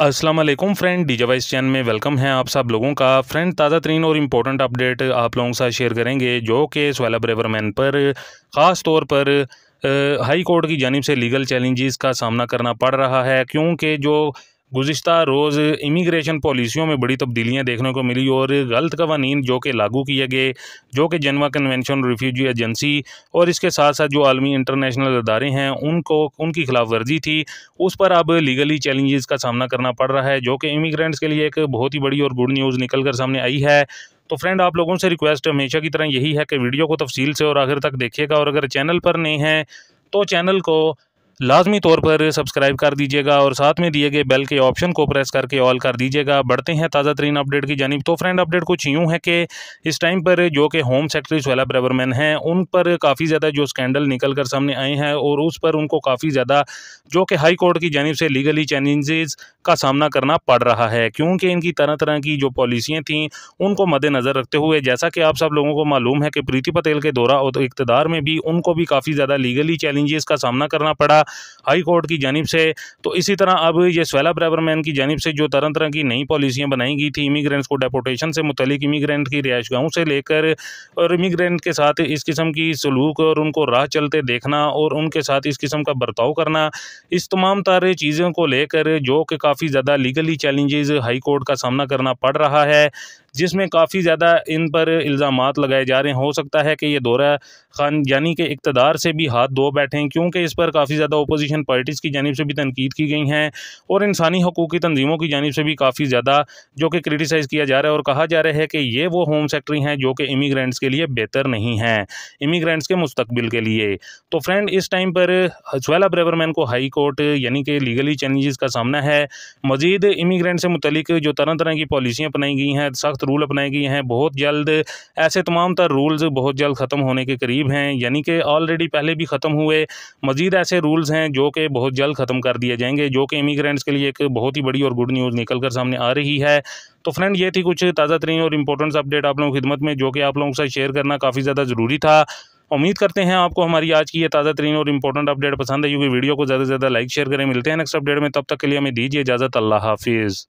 Aslam friend डी जवाइस चैन में वेलकम है आप सब लोगों का फ्रेंड ताज़ा तरीन और इम्पोर्टेंट अपडेट आप लोगों के साथ शेयर करेंगे जो कि सोहेला ब्रेवरमैन पर ख़ास तौर पर हाई कोर्ट की जानब से लीगल चैलेंजेस का सामना करना पड़ रहा है क्योंकि जो गुज्त रोज़ इमिग्रेशन पॉलिसियों में बड़ी तब्दीलियाँ देखने को मिली और गलत कवानीन जो कि लागू किए गए जो कि जनवा कन्वेंशन रिफ्यूजी एजेंसी और इसके साथ साथ जो आलमी इंटरनेशनल अदारे हैं उनको उनकी खिलाफ वर्जी थी उस पर अब लीगली चैलेंजेस का सामना करना पड़ रहा है जो कि इमिग्रेंट्स के लिए एक बहुत ही बड़ी और गुड न्यूज़ निकल कर सामने आई है तो फ्रेंड आप लोगों से रिक्वेस्ट हमेशा की तरह यही है कि वीडियो को तफसील से और आखिर तक देखिएगा और अगर चैनल पर नहीं है तो चैनल को लाजमी तौर पर सब्सक्राइब कर दीजिएगा और साथ में दिए गए बेल के ऑप्शन को प्रेस करके ऑल कर दीजिएगा बढ़ते हैं ताज़ा तरीन अपडेट की जानब तो फ्रेंड अपडेट कुछ यूँ है कि इस टाइम पर जो कि होम सेक्रेटरी सोहेला ब्रबरमैन हैं उन पर काफ़ी ज़्यादा जो स्कैंडल निकल कर सामने आए हैं और उस पर उनको काफ़ी ज़्यादा जो कि हाई कोर्ट की जानब से लीगली चैलेंजेस का सामना करना पड़ रहा है क्योंकि इनकी तरह तरह की जो पॉलिसियाँ थीं उनको मद्देनज़र रखते हुए जैसा कि आप सब लोगों को मालूम है कि प्रीति पटेल के दौरा और इकतदार में भी उनको भी काफ़ी ज़्यादा लीगली चैलेंजेस का सामना करना पड़ा हाई कोर्ट की जानब से तो इसी तरह अब ये स्वेला ब्रैबरमैन की जानब से जो तरह तरह की नई पॉलिसियाँ बनाई गई थी इमीग्रेंट्स को डेपोटेशन से मुतलिक इमीग्रेंट की रिहाइश गाहों से लेकर और इमीग्रेंट के साथ इस किस्म की सलूक और उनको राह चलते देखना और उनके साथ इस किस्म का बर्ताव करना इस तमाम तारे चीज़ों को लेकर जो कि काफ़ी ज़्यादा लीगली चैलेंजेस हाई कोर्ट का सामना करना पड़ रहा है जिसमें काफ़ी ज़्यादा इन पर इल्ज़ाम लगाए जा रहे हैं हो सकता है कि ये दौरा खान यानी कि इकतदार से भी हाथ धो बैठे हैं क्योंकि इस पर काफ़ी ज़्यादा अपोजिशन पार्टीज़ की जानब से भी तनकीद की गई हैं और इंसानी हकूक़ की तनजीमों की जानब से भी काफ़ी ज़्यादा जो कि क्रिटिसाइज़ किया जा रहा है और कहा जा रहा है कि ये वो होम सेक्रेटरी हैं जो कि इमीग्रेंट्स के लिए बेहतर नहीं हैं इमीग्रेंट्स के मुस्तबिल के लिए तो फ्रेंड इस टाइम पर हजवैला ब्रेवरमैन को हाई कोर्ट यानी कि लीगली चैलेंजेस का सामना है मज़ीद इमीग्रेंट से मुतलिक जो तरह तरह की पॉलिसियाँ बनाई गई हैं सख्त सख्त रूल अपनाए गए हैं बहुत जल्द ऐसे तमाम तर रूल्स बहुत जल्द ख़त्म होने के करीब हैं यानी कि ऑलरेडी पहले भी ख़त्म हुए मज़ीद ऐसे रूल्स हैं जो कि बहुत जल्द ख़त्म कर दिए जाएंगे जो कि इमिग्रेंट्स के लिए एक बहुत ही बड़ी और गुड न्यूज़ निकल कर सामने आ रही है तो फ्रेंड ये थी कुछ ताज़ा तरीन और इंपॉर्टेंट अपडेट आप लोगों की खिदमत में जो कि आप लोगों के साथ शेयर करना काफ़ी ज़्यादा ज़रूरी था उम्मीद करते हैं आपको हमारी आज की ये ताज़ा तरीन और इंपॉर्टेंट अपडेट पसंद है क्योंकि वीडियो को ज़्यादा से ज़्यादा लाइक शेयर करें मिलते हैं नेक्स्ट अपडेट में तब तक के लिए हमें दीजिए इजाज़त अल्लाह हाफिज़